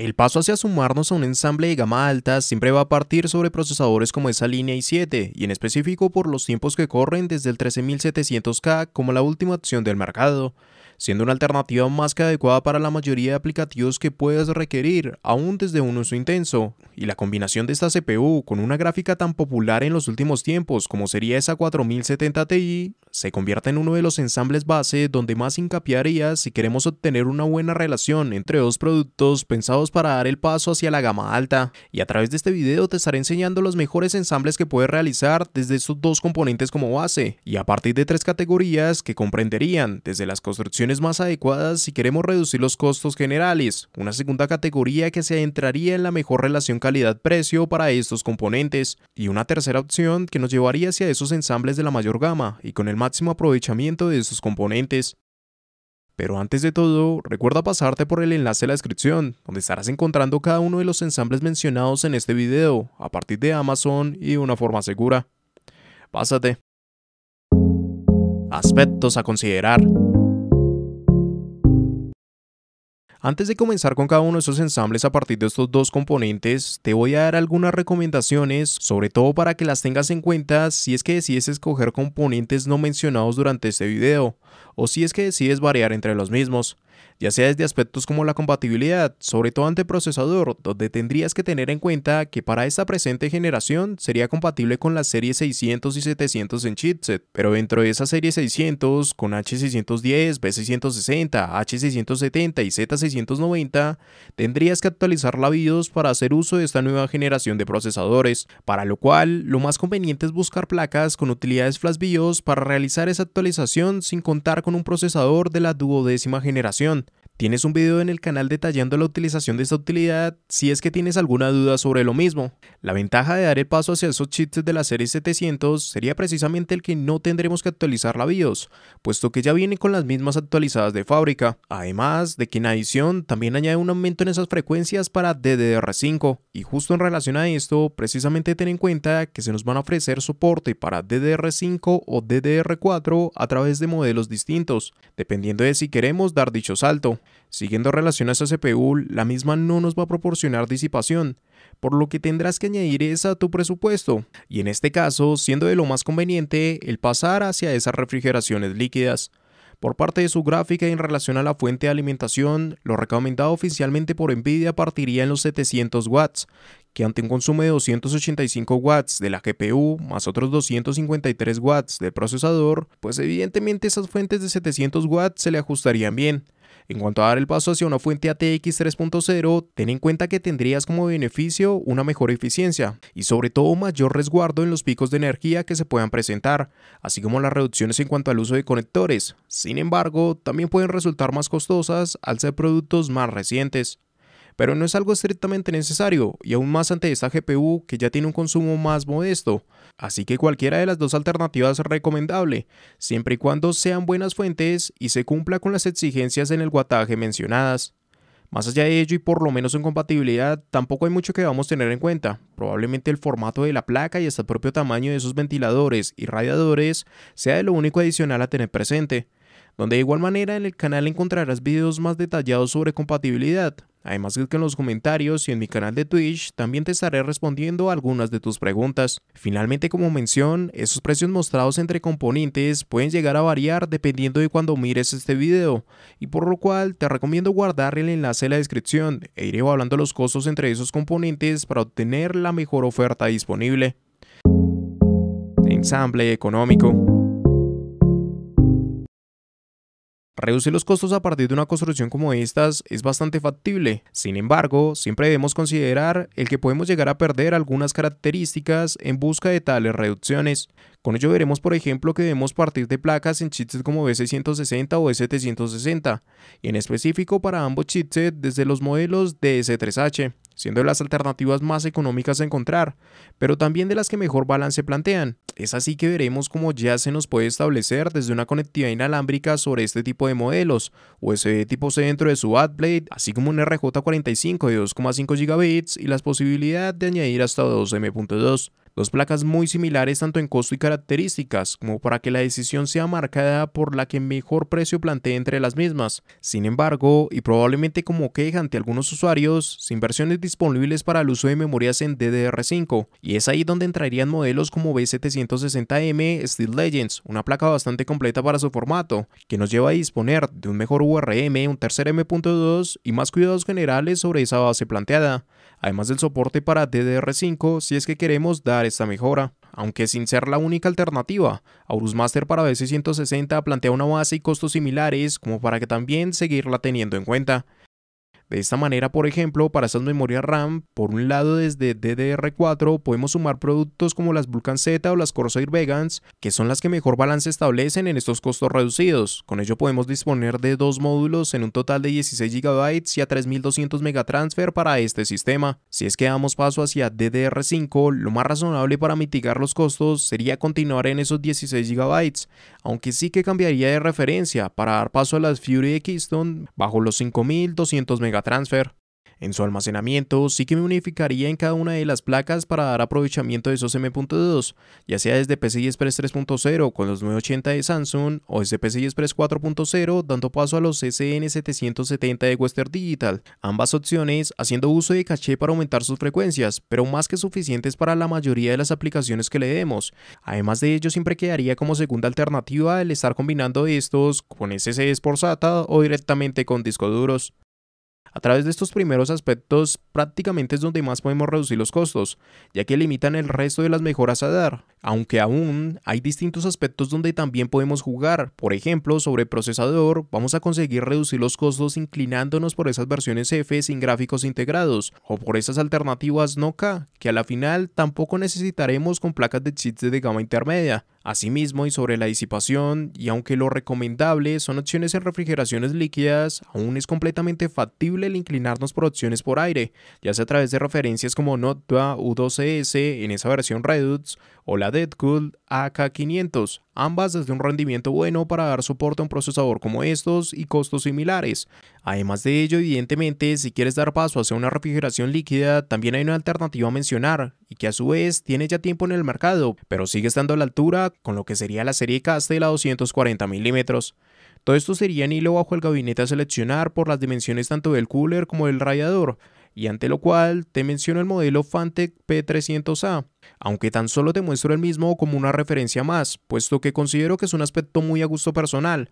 El paso hacia sumarnos a un ensamble de gama alta siempre va a partir sobre procesadores como esa línea i7 y en específico por los tiempos que corren desde el 13700K como la última opción del mercado siendo una alternativa más que adecuada para la mayoría de aplicativos que puedas requerir, aún desde un uso intenso. Y la combinación de esta CPU con una gráfica tan popular en los últimos tiempos como sería esa 4070 Ti, se convierte en uno de los ensambles base donde más hincapiaría si queremos obtener una buena relación entre dos productos pensados para dar el paso hacia la gama alta. Y a través de este video te estaré enseñando los mejores ensambles que puedes realizar desde estos dos componentes como base, y a partir de tres categorías que comprenderían desde las construcciones más adecuadas si queremos reducir los costos generales, una segunda categoría que se adentraría en la mejor relación calidad-precio para estos componentes, y una tercera opción que nos llevaría hacia esos ensambles de la mayor gama y con el máximo aprovechamiento de estos componentes. Pero antes de todo, recuerda pasarte por el enlace de la descripción, donde estarás encontrando cada uno de los ensambles mencionados en este video, a partir de Amazon y de una forma segura. Pásate. Aspectos a considerar. Antes de comenzar con cada uno de estos ensambles a partir de estos dos componentes, te voy a dar algunas recomendaciones, sobre todo para que las tengas en cuenta si es que decides escoger componentes no mencionados durante este video, o si es que decides variar entre los mismos ya sea desde aspectos como la compatibilidad, sobre todo ante procesador, donde tendrías que tener en cuenta que para esta presente generación sería compatible con la serie 600 y 700 en chipset, pero dentro de esa serie 600 con H610, B660, H670 y Z690 tendrías que actualizar la BIOS para hacer uso de esta nueva generación de procesadores, para lo cual lo más conveniente es buscar placas con utilidades flash BIOS para realizar esa actualización sin contar con un procesador de la duodécima generación, Tienes un video en el canal detallando la utilización de esta utilidad si es que tienes alguna duda sobre lo mismo. La ventaja de dar el paso hacia esos chips de la serie 700 sería precisamente el que no tendremos que actualizar la BIOS, puesto que ya viene con las mismas actualizadas de fábrica, además de que en adición también añade un aumento en esas frecuencias para DDR5, y justo en relación a esto, precisamente ten en cuenta que se nos van a ofrecer soporte para DDR5 o DDR4 a través de modelos distintos, dependiendo de si queremos dar dicho salto. Siguiendo relaciones a CPU, la misma no nos va a proporcionar disipación, por lo que tendrás que añadir esa a tu presupuesto, y en este caso, siendo de lo más conveniente el pasar hacia esas refrigeraciones líquidas. Por parte de su gráfica en relación a la fuente de alimentación, lo recomendado oficialmente por Nvidia partiría en los 700 watts, que ante un consumo de 285 watts de la GPU más otros 253 watts del procesador, pues evidentemente esas fuentes de 700 watts se le ajustarían bien. En cuanto a dar el paso hacia una fuente ATX 3.0, ten en cuenta que tendrías como beneficio una mejor eficiencia y sobre todo mayor resguardo en los picos de energía que se puedan presentar, así como las reducciones en cuanto al uso de conectores. Sin embargo, también pueden resultar más costosas al ser productos más recientes pero no es algo estrictamente necesario y aún más ante esta GPU que ya tiene un consumo más modesto, Así que cualquiera de las dos alternativas es recomendable, siempre y cuando sean buenas fuentes y se cumpla con las exigencias en el guataje mencionadas. Más allá de ello y por lo menos en compatibilidad, tampoco hay mucho que vamos a tener en cuenta. Probablemente el formato de la placa y hasta el propio tamaño de sus ventiladores y radiadores sea de lo único adicional a tener presente donde de igual manera en el canal encontrarás videos más detallados sobre compatibilidad, además que en los comentarios y en mi canal de Twitch también te estaré respondiendo algunas de tus preguntas. Finalmente como mención, esos precios mostrados entre componentes pueden llegar a variar dependiendo de cuando mires este video, y por lo cual te recomiendo guardar el enlace en la descripción e iré evaluando los costos entre esos componentes para obtener la mejor oferta disponible. Ensamble económico Reducir los costos a partir de una construcción como estas es bastante factible, sin embargo, siempre debemos considerar el que podemos llegar a perder algunas características en busca de tales reducciones. Con ello veremos por ejemplo que debemos partir de placas en chipsets como B660 o B760, y en específico para ambos chipsets desde los modelos de 3 h siendo de las alternativas más económicas a encontrar, pero también de las que mejor balance plantean. Es así que veremos cómo ya se nos puede establecer desde una conectividad inalámbrica sobre este tipo de modelos, USB tipo C dentro de su AdBlade, así como un RJ45 de 2,5 GB y las posibilidad de añadir hasta 2M.2. Dos placas muy similares tanto en costo y características, como para que la decisión sea marcada por la que mejor precio plantee entre las mismas. Sin embargo, y probablemente como queja ante algunos usuarios, sin versiones disponibles para el uso de memorias en DDR5, y es ahí donde entrarían modelos como B760M Steel Legends, una placa bastante completa para su formato, que nos lleva a disponer de un mejor URM, un tercer M.2 y más cuidados generales sobre esa base planteada además del soporte para DDR5 si es que queremos dar esta mejora. Aunque sin ser la única alternativa, Aorus Master para BC160 plantea una base y costos similares como para que también seguirla teniendo en cuenta. De esta manera, por ejemplo, para esas memorias RAM, por un lado desde DDR4 podemos sumar productos como las Vulcan Z o las Corsair Vegans, que son las que mejor balance establecen en estos costos reducidos. Con ello podemos disponer de dos módulos en un total de 16 GB y a 3200 megatransfer para este sistema. Si es que damos paso hacia DDR5, lo más razonable para mitigar los costos sería continuar en esos 16 GB, aunque sí que cambiaría de referencia para dar paso a las Fury Keystone bajo los 5200 MB. Transfer. En su almacenamiento sí que me unificaría en cada una de las placas para dar aprovechamiento de esos M.2, ya sea desde PCI Express 3.0 con los 980 de Samsung o desde PCI Express 4.0 dando paso a los SN770 de Western Digital, ambas opciones haciendo uso de caché para aumentar sus frecuencias, pero más que suficientes para la mayoría de las aplicaciones que le demos. Además de ello siempre quedaría como segunda alternativa el estar combinando estos con SSDs por SATA o directamente con discos duros. A través de estos primeros aspectos prácticamente es donde más podemos reducir los costos, ya que limitan el resto de las mejoras a dar, aunque aún hay distintos aspectos donde también podemos jugar, por ejemplo sobre procesador vamos a conseguir reducir los costos inclinándonos por esas versiones F sin gráficos integrados, o por esas alternativas no que a la final tampoco necesitaremos con placas de chips de gama intermedia, Asimismo, y sobre la disipación, y aunque lo recomendable son opciones en refrigeraciones líquidas, aún es completamente factible el inclinarnos por opciones por aire, ya sea a través de referencias como NOTWA U12S en esa versión Redux o la Deadcool AK500, ambas desde un rendimiento bueno para dar soporte a un procesador como estos y costos similares. Además de ello, evidentemente, si quieres dar paso hacia una refrigeración líquida, también hay una alternativa a mencionar, y que a su vez tiene ya tiempo en el mercado, pero sigue estando a la altura con lo que sería la serie Castel a 240 milímetros. Todo esto sería en hilo bajo el gabinete a seleccionar por las dimensiones tanto del cooler como del radiador, y ante lo cual te menciono el modelo Fantec P300A, aunque tan solo te muestro el mismo como una referencia más, puesto que considero que es un aspecto muy a gusto personal.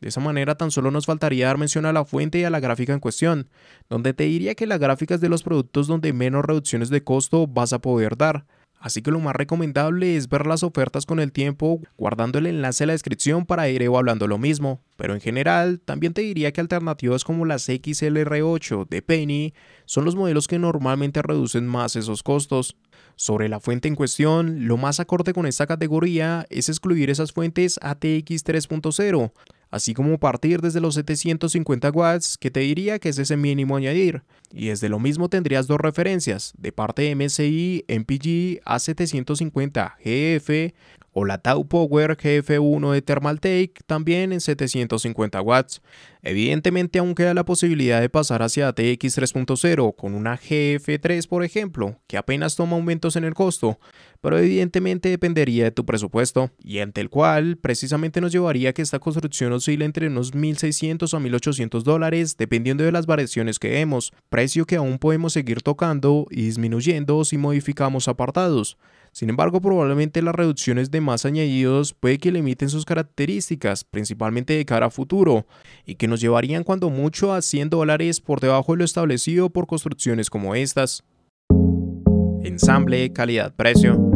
De esa manera tan solo nos faltaría dar mención a la fuente y a la gráfica en cuestión, donde te diría que la gráfica es de los productos donde menos reducciones de costo vas a poder dar. Así que lo más recomendable es ver las ofertas con el tiempo, guardando el enlace en la descripción para ir hablando lo mismo. Pero en general, también te diría que alternativas como las XLR8 de Penny son los modelos que normalmente reducen más esos costos. Sobre la fuente en cuestión, lo más acorde con esta categoría es excluir esas fuentes ATX 3.0, así como partir desde los 750 watts, que te diría que es ese mínimo añadir. Y desde lo mismo tendrías dos referencias, de parte MSI, MPG A750, GF, o la Tau Power GF1 de Thermaltake también en 750 watts. Evidentemente aún queda la posibilidad de pasar hacia tx 3.0 con una GF3 por ejemplo, que apenas toma aumentos en el costo, pero evidentemente dependería de tu presupuesto, y ante el cual precisamente nos llevaría que esta construcción oscile entre unos 1.600 a 1.800 dólares dependiendo de las variaciones que demos, precio que aún podemos seguir tocando y disminuyendo si modificamos apartados. Sin embargo, probablemente las reducciones de más añadidos puede que limiten sus características, principalmente de cara a futuro, y que nos llevarían cuando mucho a 100 dólares por debajo de lo establecido por construcciones como estas. Ensamble, calidad, precio.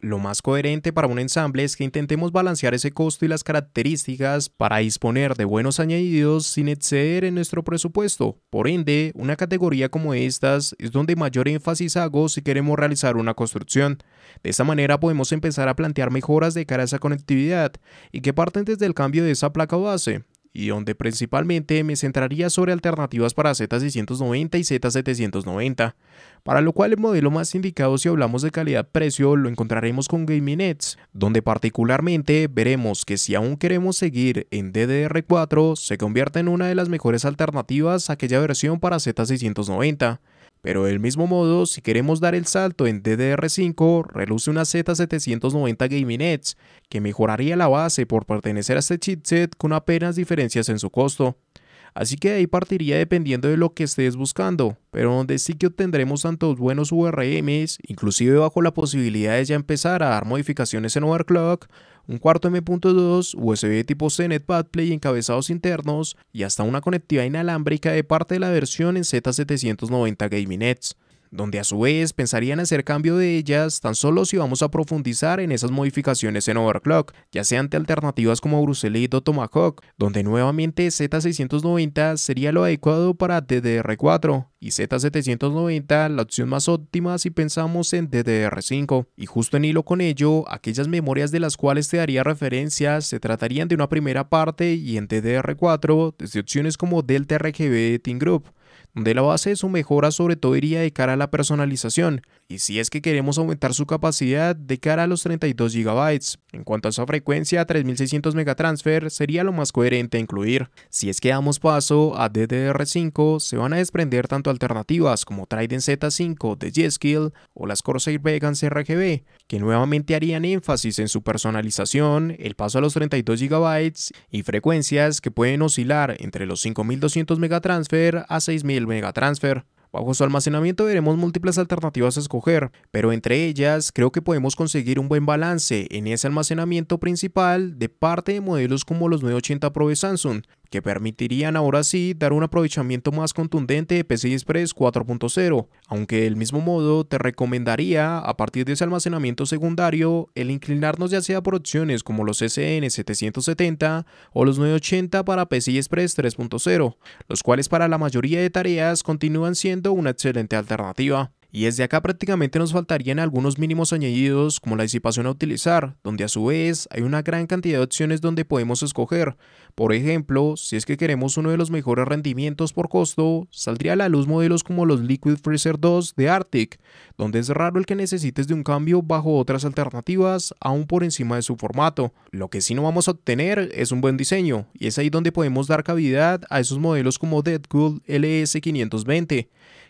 Lo más coherente para un ensamble es que intentemos balancear ese costo y las características para disponer de buenos añadidos sin exceder en nuestro presupuesto. Por ende, una categoría como estas es donde mayor énfasis hago si queremos realizar una construcción. De esta manera podemos empezar a plantear mejoras de cara a esa conectividad y que parten desde el cambio de esa placa base, y donde principalmente me centraría sobre alternativas para Z690 y Z790, para lo cual el modelo más indicado si hablamos de calidad-precio lo encontraremos con Gaming Nets, donde particularmente veremos que si aún queremos seguir en DDR4 se convierte en una de las mejores alternativas a aquella versión para Z690, pero del mismo modo, si queremos dar el salto en DDR5, reluce una Z790 Gaming Edge, que mejoraría la base por pertenecer a este chipset con apenas diferencias en su costo. Así que ahí partiría dependiendo de lo que estés buscando, pero donde sí que obtendremos tantos buenos VRMs, inclusive bajo la posibilidad de ya empezar a dar modificaciones en overclock, un cuarto M.2, USB tipo C NetPad Play encabezados internos y hasta una conectividad inalámbrica de parte de la versión en Z790 Gaming Nets donde a su vez pensarían hacer cambio de ellas tan solo si vamos a profundizar en esas modificaciones en overclock, ya sea ante alternativas como Bruselito o Tomahawk, donde nuevamente Z690 sería lo adecuado para DDR4 y Z790 la opción más óptima si pensamos en DDR5. Y justo en hilo con ello, aquellas memorias de las cuales te daría referencia se tratarían de una primera parte y en DDR4 desde opciones como Delta RGB Team Group, donde la base de su mejora sobre todo iría de cara a la personalización, y si es que queremos aumentar su capacidad de cara a los 32 GB. En cuanto a su frecuencia, 3600 megatransfer sería lo más coherente incluir. Si es que damos paso a DDR5, se van a desprender tanto alternativas como Trident Z5 de G-Skill o las Corsair Vegans RGB, que nuevamente harían énfasis en su personalización, el paso a los 32 GB y frecuencias que pueden oscilar entre los 5200 megatransfer a 6000 megatransfer. Bajo su almacenamiento veremos múltiples alternativas a escoger, pero entre ellas creo que podemos conseguir un buen balance en ese almacenamiento principal de parte de modelos como los 980 Pro de Samsung, que permitirían ahora sí dar un aprovechamiento más contundente de PCI Express 4.0, aunque del mismo modo te recomendaría a partir de ese almacenamiento secundario el inclinarnos ya sea por opciones como los SN 770 o los 980 para PCI Express 3.0, los cuales para la mayoría de tareas continúan siendo una excelente alternativa. Y desde acá prácticamente nos faltarían algunos mínimos añadidos como la disipación a utilizar, donde a su vez hay una gran cantidad de opciones donde podemos escoger. Por ejemplo, si es que queremos uno de los mejores rendimientos por costo, saldría a la luz modelos como los Liquid Freezer 2 de Arctic, donde es raro el que necesites de un cambio bajo otras alternativas aún por encima de su formato. Lo que sí no vamos a obtener es un buen diseño, y es ahí donde podemos dar cavidad a esos modelos como Gold LS520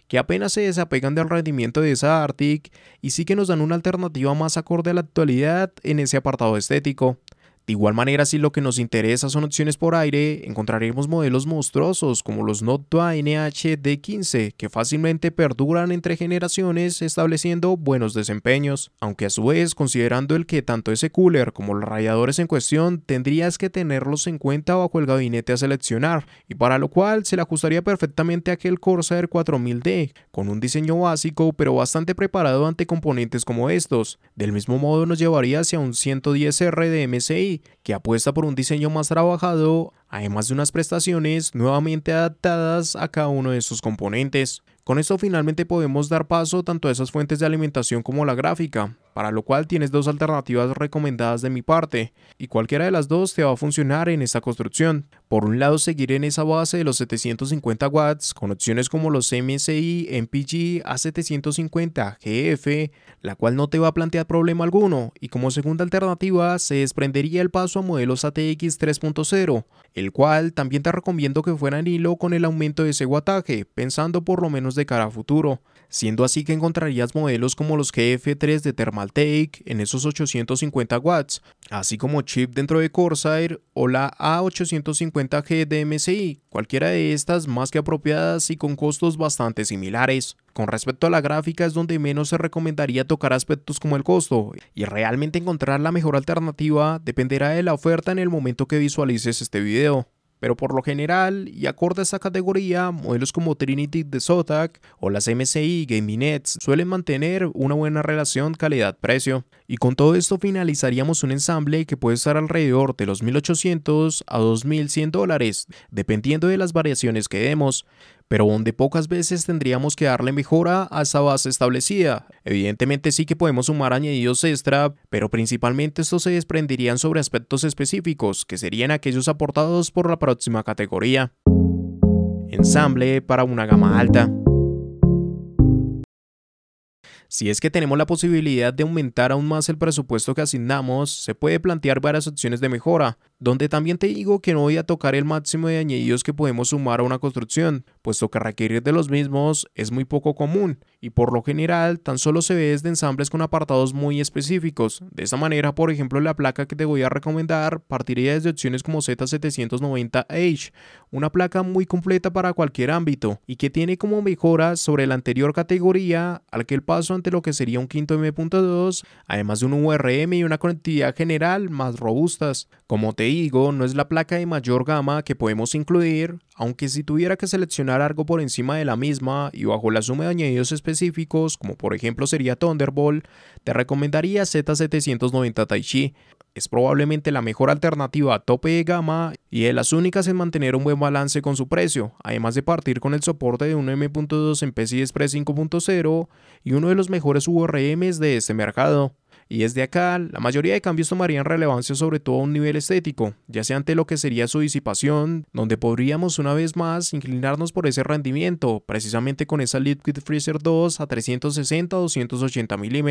que apenas se desapegan del rendimiento de esa Arctic y sí que nos dan una alternativa más acorde a la actualidad en ese apartado estético. De igual manera, si lo que nos interesa son opciones por aire, encontraremos modelos monstruosos como los Noctua NHD15, que fácilmente perduran entre generaciones estableciendo buenos desempeños, aunque a su vez considerando el que tanto ese cooler como los radiadores en cuestión tendrías que tenerlos en cuenta bajo el gabinete a seleccionar, y para lo cual se le ajustaría perfectamente a aquel Corsair 4000D, con un diseño básico pero bastante preparado ante componentes como estos. Del mismo modo nos llevaría hacia un 110R de MSI, que apuesta por un diseño más trabajado, además de unas prestaciones nuevamente adaptadas a cada uno de sus componentes. Con esto finalmente podemos dar paso tanto a esas fuentes de alimentación como a la gráfica, para lo cual tienes dos alternativas recomendadas de mi parte, y cualquiera de las dos te va a funcionar en esta construcción. Por un lado seguir en esa base de los 750 watts, con opciones como los MSI, MPG, A750, GF, la cual no te va a plantear problema alguno, y como segunda alternativa se desprendería el paso a modelos ATX 3.0, el cual también te recomiendo que fuera en hilo con el aumento de ese wattaje, pensando por lo menos de cara a futuro, siendo así que encontrarías modelos como los GF3 de Thermal Take en esos 850 watts, así como chip dentro de Corsair o la A850G de cualquiera de estas más que apropiadas y con costos bastante similares. Con respecto a la gráfica es donde menos se recomendaría tocar aspectos como el costo, y realmente encontrar la mejor alternativa dependerá de la oferta en el momento que visualices este video pero por lo general, y acorde a esta categoría, modelos como Trinity de Zotac o las MSI Nets suelen mantener una buena relación calidad-precio. Y con todo esto finalizaríamos un ensamble que puede estar alrededor de los 1800 a 2100 dólares, dependiendo de las variaciones que demos pero donde pocas veces tendríamos que darle mejora a esa base establecida. Evidentemente sí que podemos sumar añadidos extra, pero principalmente estos se desprenderían sobre aspectos específicos, que serían aquellos aportados por la próxima categoría. Ensamble para una gama alta. Si es que tenemos la posibilidad de aumentar aún más el presupuesto que asignamos, se puede plantear varias opciones de mejora, donde también te digo que no voy a tocar el máximo de añadidos que podemos sumar a una construcción, puesto que requerir de los mismos es muy poco común y por lo general tan solo se ve desde ensambles con apartados muy específicos. De esa manera, por ejemplo, la placa que te voy a recomendar partiría desde opciones como Z790H, una placa muy completa para cualquier ámbito y que tiene como mejora sobre la anterior categoría al que el paso ante lo que sería un quinto M.2, además de un URM y una conectividad general más robustas. Como te digo, no es la placa de mayor gama que podemos incluir, aunque si tuviera que seleccionar largo por encima de la misma y bajo la suma de añadidos específicos, como por ejemplo sería Thunderbolt, te recomendaría Z790 Taichi. Es probablemente la mejor alternativa a tope de gama y de las únicas en mantener un buen balance con su precio, además de partir con el soporte de un M.2 en PCI Express 5.0 y uno de los mejores URMs de este mercado y desde acá la mayoría de cambios tomarían relevancia sobre todo a un nivel estético, ya sea ante lo que sería su disipación, donde podríamos una vez más inclinarnos por ese rendimiento, precisamente con esa Liquid Freezer 2 a 360 280 mm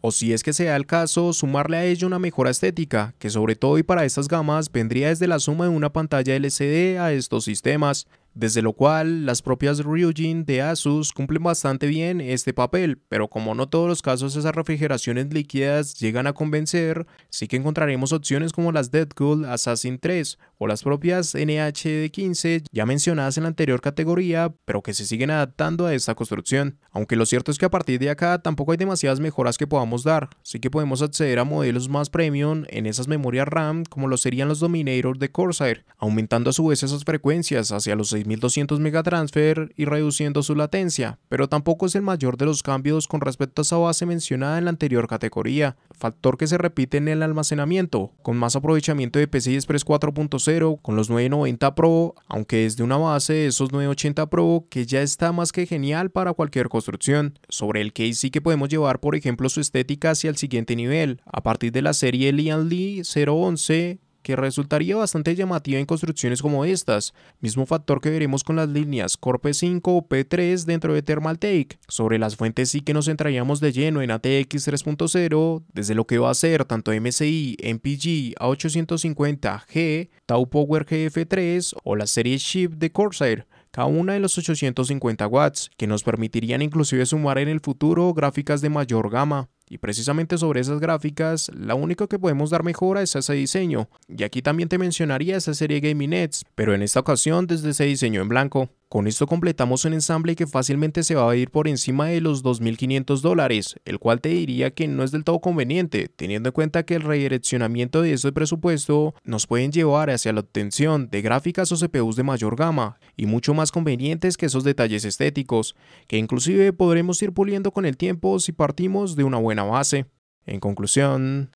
o si es que sea el caso, sumarle a ello una mejora estética, que sobre todo y para estas gamas vendría desde la suma de una pantalla LCD a estos sistemas desde lo cual las propias Ryujin de Asus cumplen bastante bien este papel, pero como no todos los casos esas refrigeraciones líquidas llegan a convencer, sí que encontraremos opciones como las Gold Assassin 3 o las propias NHD15 ya mencionadas en la anterior categoría, pero que se siguen adaptando a esta construcción. Aunque lo cierto es que a partir de acá tampoco hay demasiadas mejoras que podamos dar, sí que podemos acceder a modelos más premium en esas memorias RAM como lo serían los Dominator de Corsair, aumentando a su vez esas frecuencias hacia los 6 mega megatransfer y reduciendo su latencia, pero tampoco es el mayor de los cambios con respecto a esa base mencionada en la anterior categoría, factor que se repite en el almacenamiento, con más aprovechamiento de PCI Express 4.0 con los 990 Pro, aunque es de una base de esos 980 Pro que ya está más que genial para cualquier construcción, sobre el que sí que podemos llevar por ejemplo su estética hacia el siguiente nivel, a partir de la serie Lian Lee 011 que resultaría bastante llamativa en construcciones como estas, mismo factor que veremos con las líneas e p 5 o P3 dentro de Thermaltake. Sobre las fuentes sí que nos centraríamos de lleno en ATX 3.0, desde lo que va a ser tanto MSI, MPG, A850G, Tau Power GF3 o la serie Chip de Corsair, cada una de los 850 watts, que nos permitirían inclusive sumar en el futuro gráficas de mayor gama. Y precisamente sobre esas gráficas, la única que podemos dar mejora es ese diseño, y aquí también te mencionaría esa serie Gaming Nets, pero en esta ocasión desde ese diseño en blanco. Con esto completamos un ensamble que fácilmente se va a ir por encima de los 2.500 dólares, el cual te diría que no es del todo conveniente, teniendo en cuenta que el redireccionamiento de ese presupuesto nos pueden llevar hacia la obtención de gráficas o CPUs de mayor gama, y mucho más convenientes que esos detalles estéticos, que inclusive podremos ir puliendo con el tiempo si partimos de una buena base. En conclusión,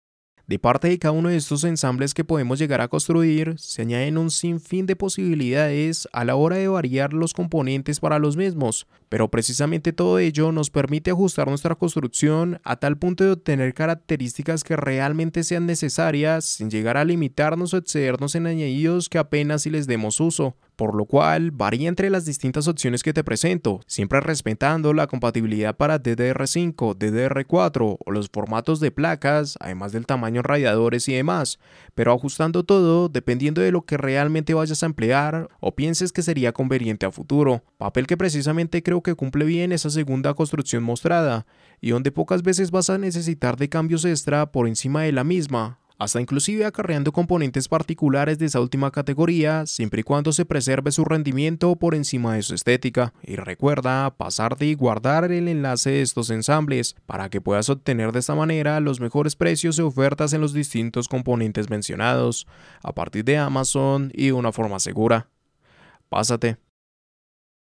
de parte de cada uno de estos ensambles que podemos llegar a construir, se añaden un sinfín de posibilidades a la hora de variar los componentes para los mismos, pero precisamente todo ello nos permite ajustar nuestra construcción a tal punto de obtener características que realmente sean necesarias sin llegar a limitarnos o excedernos en añadidos que apenas si les demos uso por lo cual varía entre las distintas opciones que te presento, siempre respetando la compatibilidad para DDR5, DDR4 o los formatos de placas, además del tamaño en radiadores y demás, pero ajustando todo dependiendo de lo que realmente vayas a emplear o pienses que sería conveniente a futuro, papel que precisamente creo que cumple bien esa segunda construcción mostrada, y donde pocas veces vas a necesitar de cambios extra por encima de la misma, hasta inclusive acarreando componentes particulares de esa última categoría, siempre y cuando se preserve su rendimiento por encima de su estética. Y recuerda pasarte y guardar el enlace de estos ensambles, para que puedas obtener de esta manera los mejores precios y ofertas en los distintos componentes mencionados, a partir de Amazon y de una forma segura. Pásate.